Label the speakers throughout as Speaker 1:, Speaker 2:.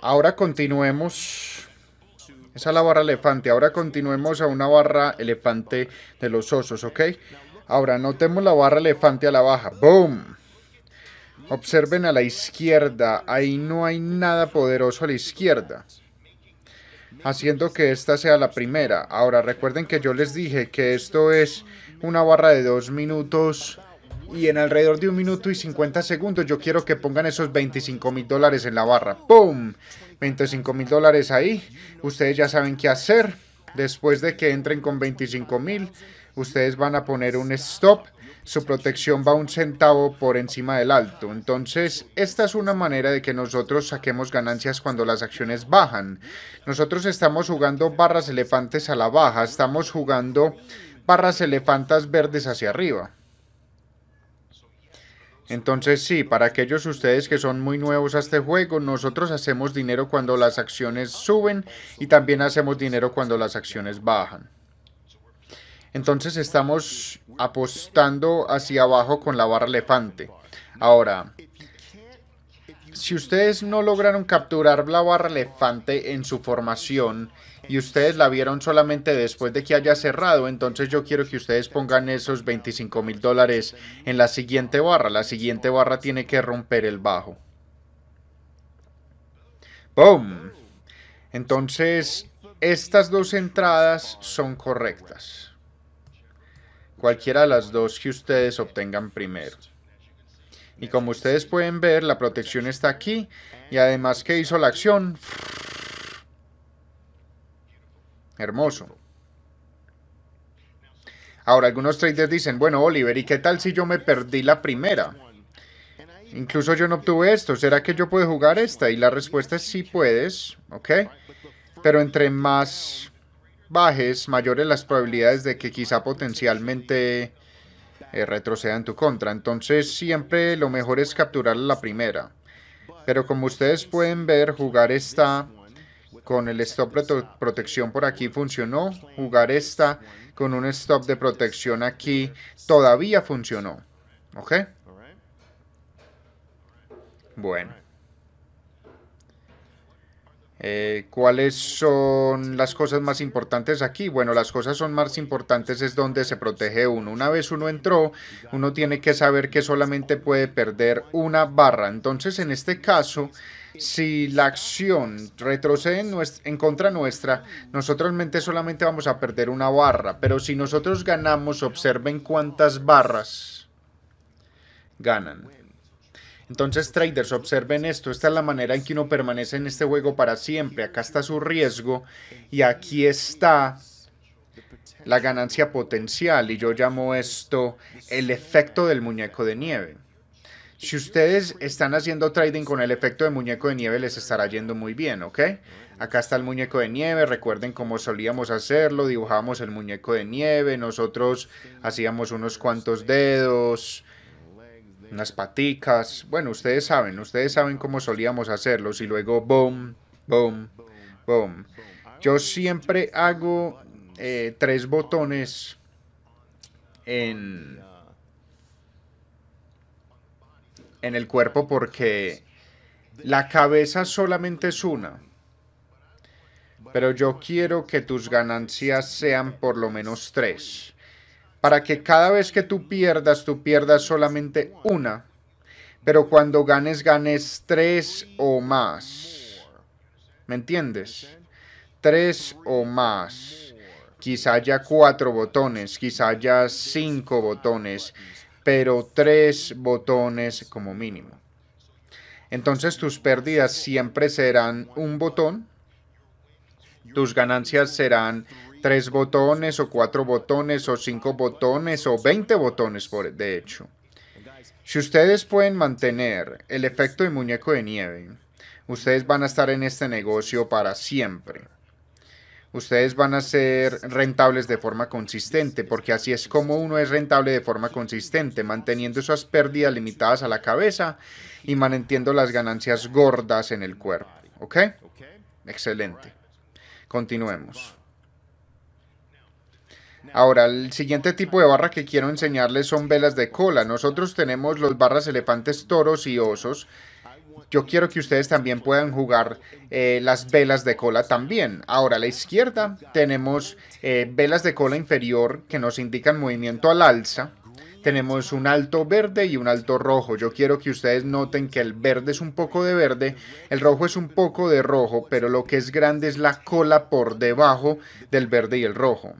Speaker 1: Ahora continuemos. Esa es la barra elefante. Ahora continuemos a una barra elefante de los osos, ¿ok? Ahora notemos la barra elefante a la baja. ¡Boom! Observen a la izquierda. Ahí no hay nada poderoso a la izquierda. Haciendo que esta sea la primera. Ahora recuerden que yo les dije que esto es una barra de dos minutos y en alrededor de un minuto y 50 segundos yo quiero que pongan esos 25 mil dólares en la barra. ¡Pum! 25 mil dólares ahí. Ustedes ya saben qué hacer. Después de que entren con 25 mil, ustedes van a poner un stop. Su protección va un centavo por encima del alto. Entonces, esta es una manera de que nosotros saquemos ganancias cuando las acciones bajan. Nosotros estamos jugando barras elefantes a la baja. Estamos jugando barras elefantas verdes hacia arriba. Entonces sí, para aquellos ustedes que son muy nuevos a este juego, nosotros hacemos dinero cuando las acciones suben y también hacemos dinero cuando las acciones bajan. Entonces estamos apostando hacia abajo con la barra elefante. Ahora, si ustedes no lograron capturar la barra elefante en su formación, y ustedes la vieron solamente después de que haya cerrado, entonces yo quiero que ustedes pongan esos 25 mil dólares en la siguiente barra. La siguiente barra tiene que romper el bajo. ¡Boom! Entonces, estas dos entradas son correctas. Cualquiera de las dos que ustedes obtengan primero. Y como ustedes pueden ver, la protección está aquí y además que hizo la acción, Hermoso. Ahora, algunos traders dicen, bueno, Oliver, ¿y qué tal si yo me perdí la primera? Incluso yo no obtuve esto. ¿Será que yo puedo jugar esta? Y la respuesta es sí puedes, ¿ok? Pero entre más bajes, mayores las probabilidades de que quizá potencialmente eh, retroceda en tu contra. Entonces siempre lo mejor es capturar la primera. Pero como ustedes pueden ver, jugar esta con el stop de protección por aquí funcionó. Jugar esta con un stop de protección aquí todavía funcionó. ¿Ok? Bueno. Eh, ¿Cuáles son las cosas más importantes aquí? Bueno, las cosas son más importantes es donde se protege uno. Una vez uno entró, uno tiene que saber que solamente puede perder una barra. Entonces, en este caso, si la acción retrocede en, contra nuestra, nosotros solamente vamos a perder una barra. Pero si nosotros ganamos, observen cuántas barras ganan. Entonces, traders, observen esto. Esta es la manera en que uno permanece en este juego para siempre. Acá está su riesgo y aquí está la ganancia potencial. Y yo llamo esto el efecto del muñeco de nieve. Si ustedes están haciendo trading con el efecto de muñeco de nieve, les estará yendo muy bien, ¿ok? Acá está el muñeco de nieve, recuerden cómo solíamos hacerlo, dibujábamos el muñeco de nieve, nosotros hacíamos unos cuantos dedos, unas paticas. Bueno, ustedes saben, ustedes saben cómo solíamos hacerlos y luego boom, boom, boom. Yo siempre hago eh, tres botones en, en el cuerpo porque la cabeza solamente es una. Pero yo quiero que tus ganancias sean por lo menos tres para que cada vez que tú pierdas, tú pierdas solamente una, pero cuando ganes, ganes tres o más. ¿Me entiendes? Tres o más. Quizá haya cuatro botones, quizá haya cinco botones, pero tres botones como mínimo. Entonces tus pérdidas siempre serán un botón, tus ganancias serán tres botones o cuatro botones o cinco botones o 20 botones, por, de hecho. Si ustedes pueden mantener el efecto de muñeco de nieve, ustedes van a estar en este negocio para siempre. Ustedes van a ser rentables de forma consistente, porque así es como uno es rentable de forma consistente, manteniendo esas pérdidas limitadas a la cabeza y manteniendo las ganancias gordas en el cuerpo. ¿Ok? Excelente. Continuemos. Ahora, el siguiente tipo de barra que quiero enseñarles son velas de cola. Nosotros tenemos los barras elefantes, toros y osos. Yo quiero que ustedes también puedan jugar eh, las velas de cola también. Ahora, a la izquierda tenemos eh, velas de cola inferior que nos indican movimiento al alza. Tenemos un alto verde y un alto rojo. Yo quiero que ustedes noten que el verde es un poco de verde, el rojo es un poco de rojo, pero lo que es grande es la cola por debajo del verde y el rojo.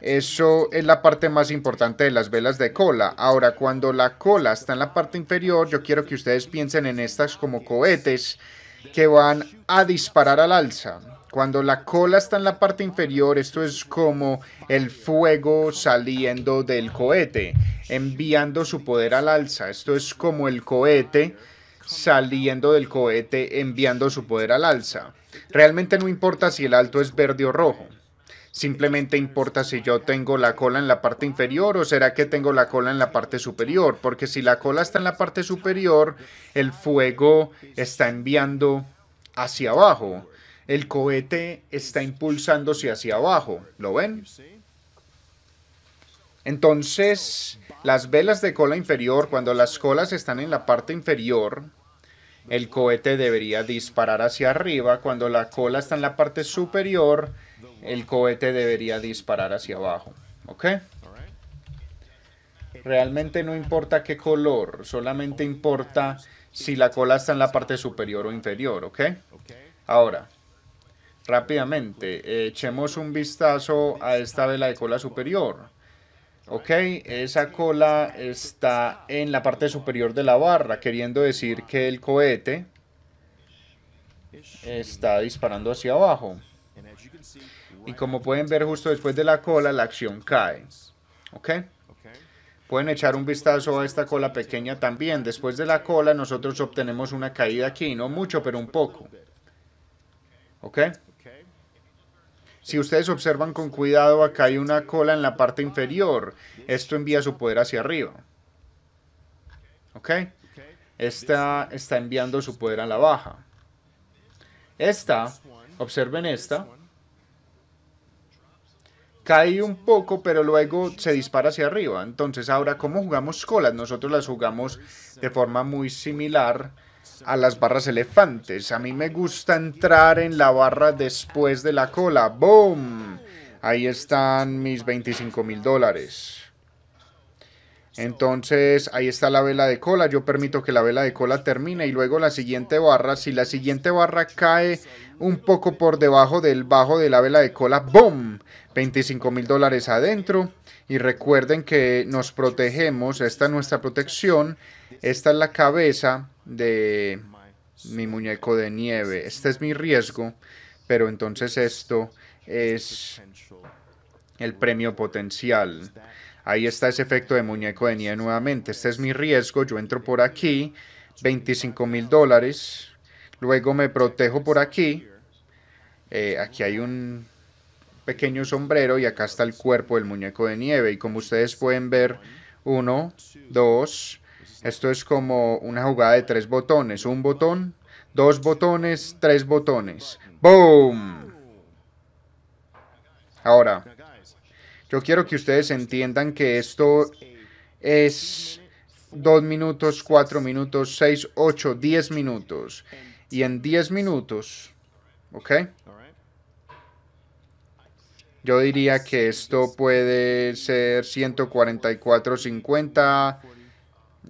Speaker 1: Eso es la parte más importante de las velas de cola. Ahora, cuando la cola está en la parte inferior, yo quiero que ustedes piensen en estas como cohetes que van a disparar al alza. Cuando la cola está en la parte inferior, esto es como el fuego saliendo del cohete, enviando su poder al alza. Esto es como el cohete saliendo del cohete, enviando su poder al alza. Realmente no importa si el alto es verde o rojo. Simplemente importa si yo tengo la cola en la parte inferior o será que tengo la cola en la parte superior, porque si la cola está en la parte superior, el fuego está enviando hacia abajo. El cohete está impulsándose hacia abajo. ¿Lo ven? Entonces, las velas de cola inferior, cuando las colas están en la parte inferior, el cohete debería disparar hacia arriba. Cuando la cola está en la parte superior, el cohete debería disparar hacia abajo. ¿Ok? Realmente no importa qué color, solamente importa si la cola está en la parte superior o inferior, ¿ok? Ahora, rápidamente, echemos un vistazo a esta vela de cola superior. Ok, esa cola está en la parte superior de la barra, queriendo decir que el cohete está disparando hacia abajo. Y como pueden ver justo después de la cola, la acción cae. ¿Ok? Pueden echar un vistazo a esta cola pequeña también. Después de la cola nosotros obtenemos una caída aquí. No mucho, pero un poco. ¿Ok? Si ustedes observan con cuidado, acá hay una cola en la parte inferior. Esto envía su poder hacia arriba. ¿Ok? Esta está enviando su poder a la baja. Esta Observen esta. Cae un poco, pero luego se dispara hacia arriba. Entonces, ahora, ¿cómo jugamos colas? Nosotros las jugamos de forma muy similar a las barras elefantes. A mí me gusta entrar en la barra después de la cola. ¡Boom! Ahí están mis 25 mil dólares. Entonces ahí está la vela de cola, yo permito que la vela de cola termine y luego la siguiente barra, si la siguiente barra cae un poco por debajo del bajo de la vela de cola, ¡boom! 25 mil dólares adentro y recuerden que nos protegemos, esta es nuestra protección, esta es la cabeza de mi muñeco de nieve, este es mi riesgo, pero entonces esto es el premio potencial. Ahí está ese efecto de muñeco de nieve nuevamente. Este es mi riesgo, yo entro por aquí, 25 mil dólares, luego me protejo por aquí, eh, aquí hay un pequeño sombrero y acá está el cuerpo del muñeco de nieve. Y como ustedes pueden ver, uno, dos, esto es como una jugada de tres botones, un botón, dos botones, tres botones. ¡Boom! Ahora, yo quiero que ustedes entiendan que esto es 2 minutos, 4 minutos, 6, 8, 10 minutos. Y en 10 minutos, ¿ok? Yo diría que esto puede ser 144.50. 50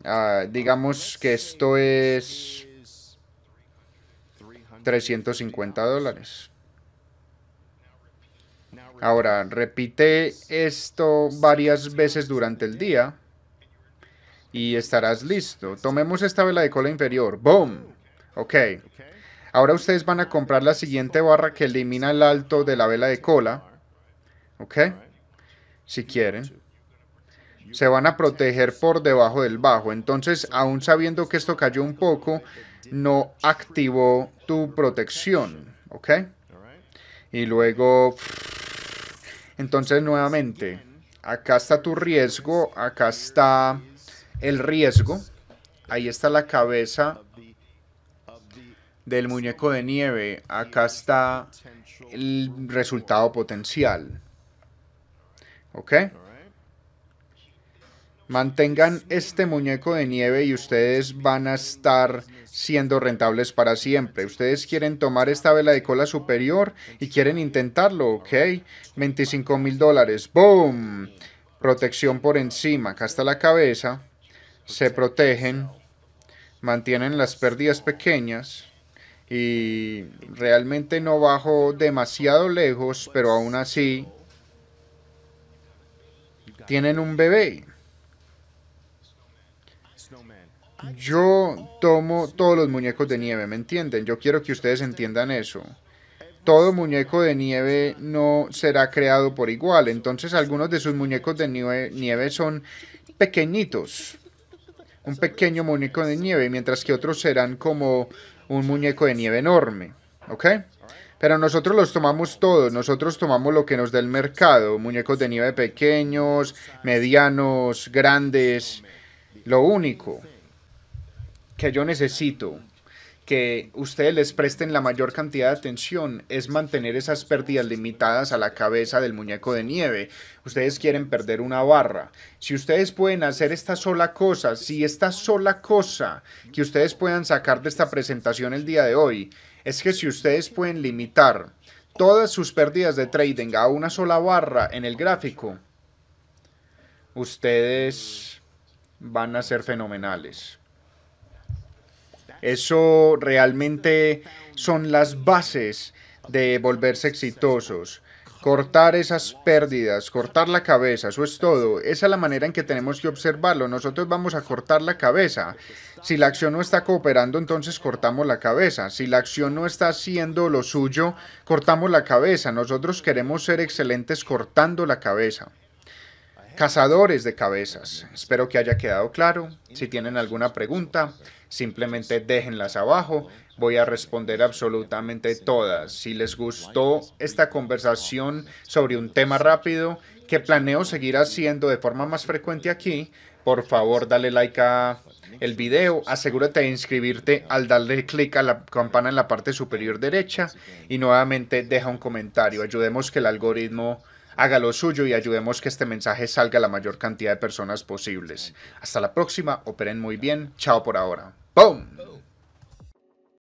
Speaker 1: ah, digamos que esto es 350 dólares. Ahora, repite esto varias veces durante el día y estarás listo. Tomemos esta vela de cola inferior. ¡Boom! Ok. Ahora ustedes van a comprar la siguiente barra que elimina el alto de la vela de cola. ¿Ok? Si quieren. Se van a proteger por debajo del bajo. Entonces, aún sabiendo que esto cayó un poco, no activó tu protección. ¿Ok? Y luego... Entonces, nuevamente, acá está tu riesgo, acá está el riesgo, ahí está la cabeza del muñeco de nieve, acá está el resultado potencial. ¿Ok? Mantengan este muñeco de nieve y ustedes van a estar siendo rentables para siempre. Ustedes quieren tomar esta vela de cola superior y quieren intentarlo, ¿ok? 25 mil dólares. ¡Boom! Protección por encima. Acá está la cabeza. Se protegen. Mantienen las pérdidas pequeñas. Y realmente no bajo demasiado lejos, pero aún así tienen un bebé. Yo tomo todos los muñecos de nieve, ¿me entienden? Yo quiero que ustedes entiendan eso. Todo muñeco de nieve no será creado por igual, entonces algunos de sus muñecos de nieve, son pequeñitos. Un pequeño muñeco de nieve, mientras que otros serán como un muñeco de nieve enorme, ¿ok? Pero nosotros los tomamos todos, nosotros tomamos lo que nos da el mercado, muñecos de nieve pequeños, medianos, grandes, lo único que yo necesito que ustedes les presten la mayor cantidad de atención es mantener esas pérdidas limitadas a la cabeza del muñeco de nieve. Ustedes quieren perder una barra. Si ustedes pueden hacer esta sola cosa, si esta sola cosa que ustedes puedan sacar de esta presentación el día de hoy, es que si ustedes pueden limitar todas sus pérdidas de trading a una sola barra en el gráfico, ustedes van a ser fenomenales. Eso realmente son las bases de volverse exitosos. Cortar esas pérdidas, cortar la cabeza, eso es todo. Esa es la manera en que tenemos que observarlo. Nosotros vamos a cortar la cabeza. Si la acción no está cooperando, entonces cortamos la cabeza. Si la acción no está haciendo lo suyo, cortamos la cabeza. Nosotros queremos ser excelentes cortando la cabeza cazadores de cabezas. Espero que haya quedado claro. Si tienen alguna pregunta, Simplemente déjenlas abajo. Voy a responder absolutamente todas. Si les gustó esta conversación sobre un tema rápido que planeo seguir haciendo de forma más frecuente aquí, por favor dale like a el video, asegúrate de inscribirte al darle clic a la campana en la parte superior derecha y nuevamente deja un comentario. Ayudemos que el algoritmo haga lo suyo y ayudemos que este mensaje salga a la mayor cantidad de personas posibles. Hasta la próxima, operen muy bien, chao por ahora. Boom.